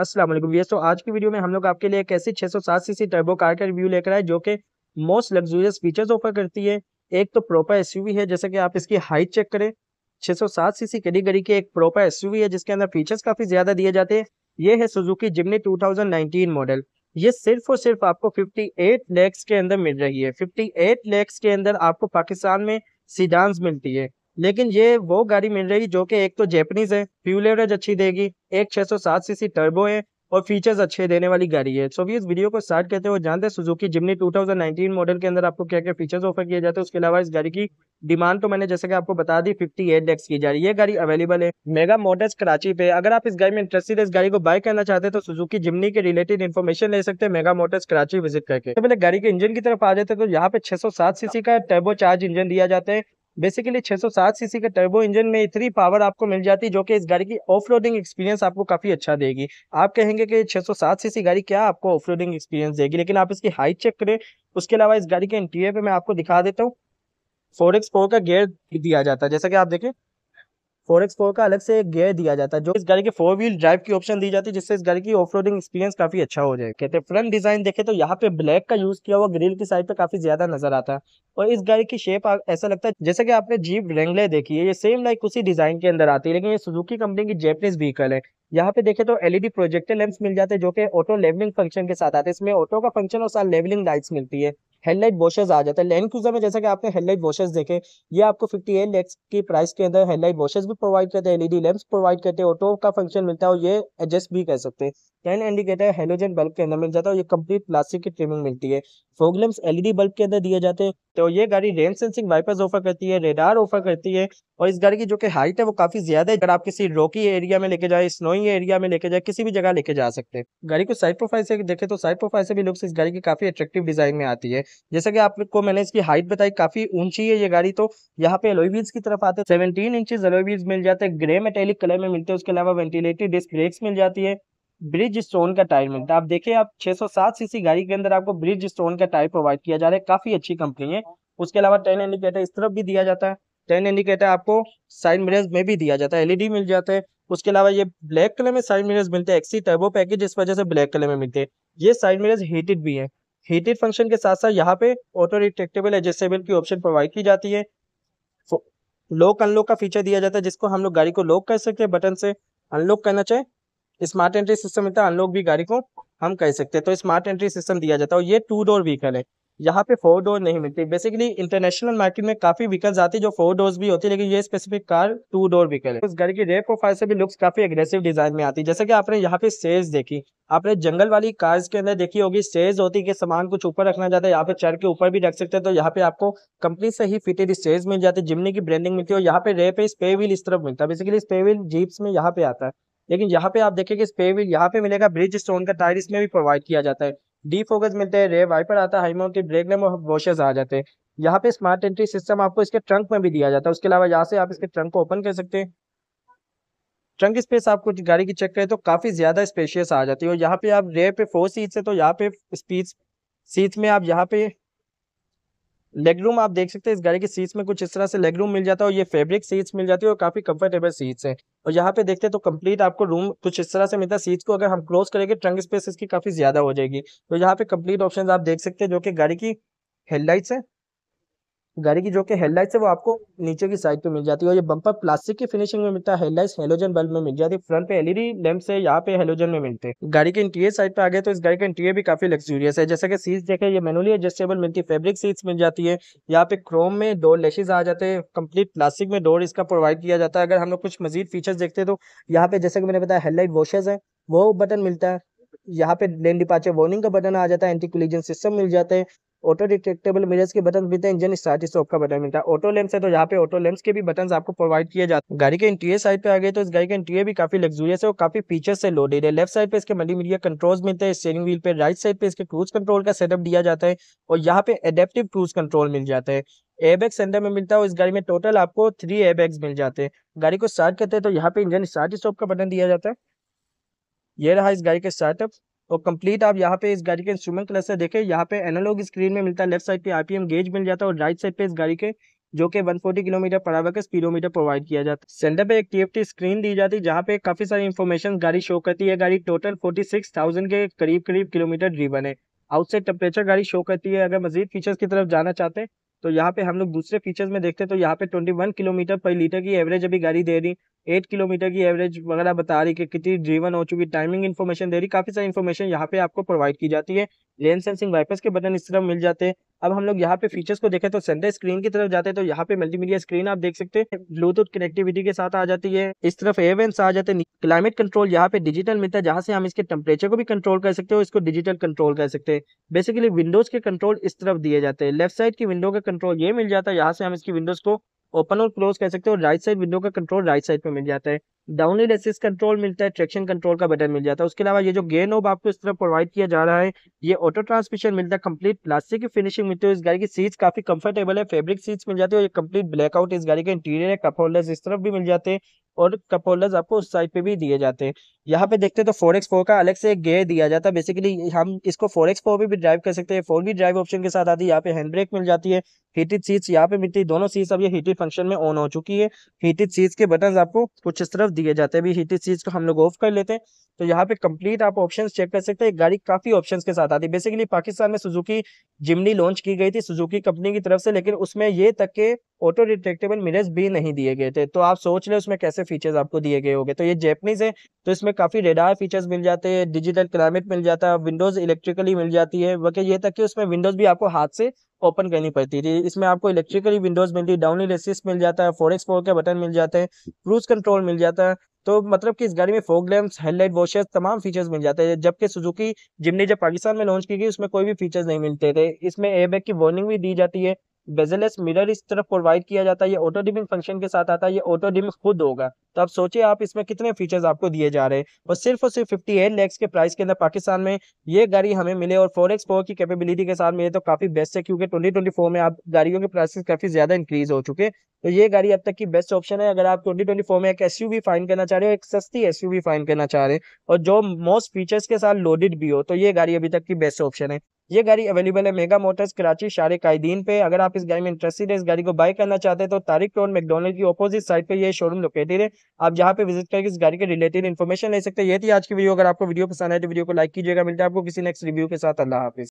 अस्सलाम वालेकुम तो आज की वीडियो में हम लोग आपके लिए एक ऐसी 607 सीसी टर्बो कार का रिव्यू लेकर आए जो कि मोस्ट लग्जूरियस फीचर्स ऑफर करती है एक तो प्रोपर एसयूवी है जैसे कि आप इसकी हाइट चेक करें 607 सीसी कैटेगरी की एक प्रोपर एसयूवी है जिसके अंदर फीचर्स काफी ज्यादा दिए जाते हैं ये है सुजुकी जिमनी नाइनटीन मॉडल ये सिर्फ और सिर्फ आपको एट लैक्स के अंदर मिल रही है एट लैक्स के अंदर आपको पाकिस्तान में सीडांस मिलती है लेकिन ये वो गाड़ी मिल रही जो कि एक तो जैपनीज है फ्यूल एवरेज अच्छी देगी एक 607 सीसी टर्बो है और फीचर्स अच्छे देने वाली गाड़ी है सो भी इस वीडियो को स्टार्ट करते हुए जानते हैं सुजुकी जिमनी 2019 मॉडल के अंदर आपको क्या क्या फीचर्स ऑफर किए जाते हैं उसके अलावा इस गाड़ी की डिमांड तो मैंने जैसे कि आपको बता दी 58 एट की जा रही है ये गाड़ी अवेलेबल है मेगा मोटर्स कराची पे अगर आप इस गाड़ी में इंटरेस्टेड है इस गाड़ी को बाय करना चाहते हैं तो सुजुकी जिमनी के रिलेटेड इन्फॉर्मेशन ले सकते हैं मेगा मोटर्स कराची विजिट करके तो पहले गाड़ी के इंजन की तरफ आ जाते तो यहाँ पे छह सीसी का टर्बो चार्ज इंजन दिया जाता है बेसिकली 607 सीसी के टर्बो इंजन में इतनी पावर आपको मिल जाती है जो कि इस गाड़ी की ऑफ रोडिंग एक्सपीरियंस आपको काफ़ी अच्छा देगी आप कहेंगे कि 607 सीसी गाड़ी क्या आपको ऑफ रोडिंग एक्सपीरियंस देगी लेकिन आप इसकी हाइट चेक करें उसके अलावा इस गाड़ी के इंटीरियर पर मैं आपको दिखा देता हूँ फोर एक्स फोर का गेयर दिया जाता है जैसा कि आप देखें फोर एक्स फोर का अलग से एक गेयर दिया जाता है जो इस गाड़ी के फोर व्हील ड्राइव की ऑप्शन दी जाती है जिससे इस गाड़ी की ऑफ एक्सपीरियंस काफी अच्छा हो जाए कहते फ्रंट डिजाइन देखे तो यहाँ पे ब्लैक का यूज किया हुआ ग्रिल की साइड पे काफी ज्यादा नजर आता है और इस गाड़ी की शेप ऐसा लगता है जैसे कि आपने जीप रेंगले देखी है ये सेम लाइक उसी डिजाइन के अंदर आती है लेकिन ये सुजुकी कंपनी की जेपनीज व्हीकल है यहाँ पे देखे तो एलईडी प्रोजेक्टर लेंस मिल जाते हैं जो कि ऑटो लेवलिंग फंक्शन के साथ आते हैं इसमें ऑटो का फंक्शन और साथ लेवलिंग लाइट्स मिलती है हेडलाइट वॉशेज आ जाता है लैंड क्रूजर में जैसा कि आपने हेडलाइट वॉशेज देखे ये आपको फिफ्टी एट लैक्स की प्राइस के अंदर हेडलाइट वॉशेज भी प्रोवाइड करते हैं एलईडी लैंप्स प्रोवाइड करते हैं ऑटो का फंक्शन मिलता है और ये एडजस्ट भी कर सकते हैं टेन इंडिकेटर हेलोजन बल्ब के अंदर मिल जाता है और ये कंप्लीट प्लास्टिक की ट्रिमिंग मिलती है फोगलम्स एलईडी बल्ब के अंदर दिए जाते हैं तो ये गाड़ी रेन सेंसिंग वाइपर्स ऑफर करती है रेडार ऑफर करती है और इस गाड़ी की जो कि हाइट है वो काफी ज्यादा है अगर आप किसी रोकी एरिया में लेके जाए स्नोइंग एरिया में लेके जाए किसी भी जगह लेके जा सकते हैं गाड़ी को साइड प्रोफाइल से देखें तो साइड प्रोफाइल से भी लुक्स इस गाड़ी की काफी अट्रेक्टिव डिजाइन में आती है जैसा कि आपको मैंने इसकी हाइट बताई काफी ऊंची है ये गाड़ी तो यहाँ पे एलोईवीज की तरफ आते हैं सेवनटीन इंचज एलोईवीज मिल जाते हैं ग्रे मेटेलिक कलर में मिलते हैं उसके अलावा वेंटिलेटेड डिस्क ब्रेक्स मिल जाती है ब्रिज स्टोन का टायर मिलता है आप देखिए आप 607 सीसी गाड़ी के अंदर आपको ब्रिज स्टोन का टायर प्रोवाइड किया जा रहा है काफी अच्छी कंपनी है उसके अलावा टेन इंडिकेटर इस तरफ भी दिया जाता है टेन इंडिकेटर आपको साइड मिरर्स में भी दिया जाता है एलईडी मिल जाता है उसके अलावा ये ब्लैक कलर में साइड मिरर्स मिलते हैं एक्सी टर्बो पैकेज इस वजह से ब्लैक कलर में मिलते हैं ये साइड मिरर्स हीटेड भी है हीटेड फंक्शन के साथ साथ यहाँ पे ऑटो रिट्रेक्टेबल एडजस्टेबल की ऑप्शन प्रोवाइड की जाती है लॉक अनलॉक का फीचर दिया जाता है जिसको हम लोग गाड़ी को लॉक कर सकते हैं बटन से अनलॉक करना चाहे स्मार्ट एंट्री सिस्टम होता है अनलॉक भी गाड़ी को हम कह सकते हैं तो स्मार्ट एंट्री सिस्टम दिया जाता है और ये टू डोर व्हीकल है यहाँ पे फोर डोर नहीं मिलती बेसिकली इंटरनेशनल मार्केट में काफी व्हीकल्स आती है जो फोर डोर्स भी होती है लेकिन ये specific car two door vehicle है उस गाड़ी की रेयर प्रोफाइल से भी लुक्स काफी एग्रेसिव डिजाइन में आती है जैसे कि आपने यहाँ पे सेज देखी आपने जंगल वाली कार्स के अंदर देखी होगी सेज होती है सामान कुछ ऊपर रखना चाहता है यहाँ पे चढ़ के ऊपर भी रख सकते हैं तो यहाँ पे आपको कंपनी से ही फिटेड स्टेज मिल जाती है जिमनी की ब्रांडिंग मिलती है और यहाँ पे रेप है स्पे व्हील इस तरफ मिलता है बेसिकली स्पे व्हील जीप्स में यहाँ पे आता है लेकिन यहाँ पे आप देखेंगे स्पे व्हील यहाँ पे मिलेगा ब्रिज स्टोन का टायर इसमें भी प्रोवाइड किया जाता है डी फोकस मिलते हैं रे वाइपर आता है हाई माउंटेड ब्रेक लेम और वॉशेज आ जाते हैं यहाँ पे स्मार्ट एंट्री सिस्टम आपको इसके ट्रंक में भी दिया जाता है उसके अलावा यहाँ से आप इसके ट्रंक को ओपन कर सकते हैं ट्रंक स्पेस आपको गाड़ी की चेक करें तो काफी ज्यादा स्पेशियस आ जाती है और यहाँ पे आप रे पे फोर सीट्स है तो यहाँ पे स्पीड सीट में आप यहाँ पे लेग रूम आप देख सकते हैं इस गाड़ी की सीट्स में कुछ इस तरह से लेग रूम मिल जाता है और ये फैब्रिक सीट्स मिल जाती है और काफी कंफर्टेबल सीट्स हैं और यहाँ पे देखते हैं तो कंप्लीट आपको रूम कुछ इस तरह से मिलता है सीट्स को अगर हम क्लोज करेंगे ट्रंक स्पेस इसकी काफी ज्यादा हो जाएगी तो यहाँ पे कम्प्लीट ऑप्शन आप देख सकते हैं जो कि गाड़ी की हेडलाइट्स है गाड़ी की जो कि हेडलाइट है वो आपको नीचे की साइड पे मिल जाती है और ये बम्पर प्लास्टिक की फिनिशिंग में मिलता है हेडलाइट्स हेलोजन बल्ब में मिल जाती है फ्रंट पे एलईडी लैंप्स है यहाँ पे हेलोजन में मिलते हैं गाड़ी के इंटीरियर साइड पे आ गए तो इस गाड़ी का इंटीरियर भी काफी लग्जूरियस है जैसे कि सीट देखे ये मेनुअली एडजस्टेबल मिलती है फेब्रिक सीट्स मिल जाती है यहाँ पे क्रोम में डोर लेशेज आ जाते हैं कंप्लीट प्लास्टिक में डोर इसका प्रोवाइड किया जाता है अगर हम लोग कुछ मजीद फीचर्स देखते हैं तो यहाँ पे जैसे कि मैंने बताया हेडलाइट वॉशेज है वो बटन मिलता है यहाँ पे लेन डिपार्चर वार्निंग का बटन आ जाता है एंटी कोलिजन सिस्टम मिल जाता है ऑटो डिटेक्टेबल मिरर्स के बटन मिलते हैं इंजन स्टार्ट स्टॉप का बटन मिलता है ऑटो लेंस है तो यहाँ पे ऑटो लेंस के भी बटन आपको प्रोवाइड किया जाते हैं गाड़ी के इंटीरियर साइड पे आ गए तो इस गाड़ी का इंटीरियर भी काफी लग्जूरियस है और काफी फीचर से लोडेड है लेफ्ट साइड पे इसके मल्टी मीडिया कंट्रोल मिलते हैं स्टेरिंग व्हील पे राइट साइड पे इसके क्रूज कंट्रोल का सेटअप दिया जाता है और यहाँ पे एडेप्टिव क्रूज कंट्रोल मिल जाता है एयरबैग सेंटर में मिलता है इस गाड़ी में टोटल आपको थ्री एयरबैग्स मिल जाते हैं गाड़ी को स्टार्ट करते हैं तो यहाँ पे इंजन स्टार्ट स्टॉप का बटन दिया जाता है ये रहा इस गाड़ी के स्टार्टअप और तो कंप्लीट आप यहाँ पे इस गाड़ी के इंस्ट्रूमेंट क्लस्टर देखें यहाँ पे एनालॉग स्क्रीन में मिलता है लेफ्ट साइड पे आरपीएम गेज मिल जाता है और राइट साइड पे इस गाड़ी के जो कि 140 किलोमीटर पर आवर का स्पीडोमीटर प्रोवाइड किया जाता है सेंटर पे एक टीएफटी स्क्रीन दी जाती है जहाँ पे काफी सारी इन्फॉर्मेशन गाड़ी शो करती है गाड़ी टोटल फोर्टी के करीब करीब किलोमीटर ड्रीवन है आउटसाइड टेम्परेचर गाड़ी शो करती है अगर मजीद फीचर्स की तरफ जाना चाहते हैं तो यहाँ पे हम लोग दूसरे फीचर्स में देखते हैं तो यहाँ पे 21 किलोमीटर पर लीटर की एवरेज अभी गाड़ी दे रही एट किलोमीटर की एवरेज वगैरह बता रही है कि कितनी ड्रीवन हो चुकी टाइमिंग इन्फॉर्मेशन दे रही काफ़ी सारी इन्फॉर्मेशन यहाँ पे आपको प्रोवाइड की जाती है लेन सेंसिंग वाइपर्स के बटन इस तरह मिल जाते हैं अब हम लोग यहाँ पे फीचर्स को देखें तो सेंटर स्क्रीन की तरफ जाते हैं तो यहाँ पे मल्टीमीडिया स्क्रीन आप देख सकते हैं ब्लूटूथ कनेक्टिविटी के साथ आ जाती है इस तरफ एवेंस आ जाते हैं क्लाइमेट कंट्रोल यहाँ पे डिजिटल मिलता है जहाँ से हम इसके टेम्परेचर को भी कंट्रोल कर सकते हो इसको डिजिटल कंट्रोल कर सकते हैं बेसिकली विंडोज के कंट्रोल इस तरफ दिए जाते हैं लेफ्ट साइड की विंडो का कंट्रोल ये मिल जाता है यहाँ से हम इसकी विंडोज को ओपन और क्लोज कर सकते हो राइट साइड विंडो का कंट्रोल राइट साइड पे मिल जाता है डाउनलोड एसिस कंट्रोल मिलता है ट्रैक्शन कंट्रोल का बटन मिल जाता है उसके अलावा ये जो गेन ओब आपको इस तरह प्रोवाइड किया जा रहा है ये ऑटो ट्रांसमिशन मिलता है कंप्लीट प्लास्टिक की फिनिशिंग मिलती है इस गाड़ी की सीट्स काफी कंफर्टेबल है फेब्रिक सीट्स मिल जाती है और कंप्लीट ब्लैकआउट इस गाड़ी का इंटीरियर है कपोलर्स इस तरफ भी मिल जाते हैं और कपोलर्स आपको उस साइड पे भी दिए जाते हैं यहाँ पे देखते तो फोर एक्स फोर का अलग से एक गेयर दिया जाता है बेसिकली हम इसको फोर एक्स फोर भी ड्राइव कर सकते हैं फोर भी ड्राइव ऑप्शन के साथ आती है यहाँ पे हैंड ब्रेक मिल जाती है हीटेड सीट्स यहाँ पे मिलती है दोनों सीट्स अब ये हीटेड फंक्शन में ऑन हो चुकी है हीटेड सीट्स के बटन आपको कुछ इस तरफ दिए जाते हैं अभी हीटेड सीट्स को हम लोग ऑफ कर लेते हैं तो यहाँ पे कंप्लीट आप ऑप्शन चेक कर सकते हैं गाड़ी काफी ऑप्शन के साथ आती है बेसिकली पाकिस्तान में सुजुकी जिमनी लॉन्च की गई थी सुजुकी कंपनी की तरफ से लेकिन उसमें ये तक के ऑटो रिट्रेक्टेबल मिरर्स भी नहीं दिए गए थे तो आप सोच रहे उसमें कैसे फीचर्स आपको दिए गए होंगे तो ये जैपनीज है तो इसमें में काफ़ी रेडार फीचर्स मिल जाते हैं डिजिटल क्लाइमेट मिल जाता है विंडोज़ इलेक्ट्रिकली मिल जाती है बल्कि ये तक कि उसमें विंडोज़ भी आपको हाथ से ओपन करनी पड़ती थी इसमें आपको इलेक्ट्रिकली विंडोज़ मिलती है डाउन एसिस्ट मिल जाता है फोर एक्स फोर के बटन मिल जाते हैं क्रूज कंट्रोल मिल जाता है तो मतलब कि इस गाड़ी में फोक लैम्प हेडलाइट वॉशर्स तमाम फीचर्स मिल जाते हैं जबकि सुजुकी जिमनी जब पाकिस्तान में लॉन्च की गई उसमें कोई भी फीचर्स नहीं मिलते थे इसमें एयरबैग की वार्निंग भी दी जाती है बेजलेस मिरर इस तरफ प्रोवाइड किया जाता है ये ऑटो डिमिंग फंक्शन के साथ आता है ये ऑटो डिमिंग खुद होगा तो आप सोचिए आप इसमें कितने फीचर्स आपको दिए जा रहे हैं और सिर्फ और सिर्फ फिफ्टी एट लैक्स के प्राइस के अंदर पाकिस्तान में ये गाड़ी हमें मिले और फोर एक्स फोर की कैपेबिलिटी के साथ मिले तो काफी बेस्ट है क्योंकि ट्वेंटी ट्वेंटी फोर में आप गाड़ियों के प्राइसेस काफी ज्यादा इंक्रीज हो चुके तो ये गाड़ी अब तक की बेस्ट ऑप्शन है अगर आप ट्वेंटी ट्वेंटी फोर में एक एस फाइन करना चाह रहे हो एक सस्ती एस फाइन करना चाह रहे हैं और जो मोस्ट फीचर्स के साथ लोडेड भी हो तो ये गाड़ी अभी तक की बेस्ट ऑप्शन है ये गाड़ी अवेलेबल है मेगा मोटर्स कराची शारे कायदीन पे अगर आप इस गाड़ी में इंटरेस्टेड है इस गाड़ी को बाय करना चाहते हैं तो तारिक रोड मैकडोनल्ड की अपोजिट साइड पे ये शोरूम लोकेटेड है आप जहाँ पे विजिट करके इस गाड़ी के रिलेटेड इन्फॉर्मेशन ले सकते हैं ये थी आज की वीडियो अगर आपको वीडियो पसंद आए तो वीडियो को लाइक कीजिएगा मिलता है आपको किसी नेक्स्ट रिव्यू के साथ अल्लाह हाफिज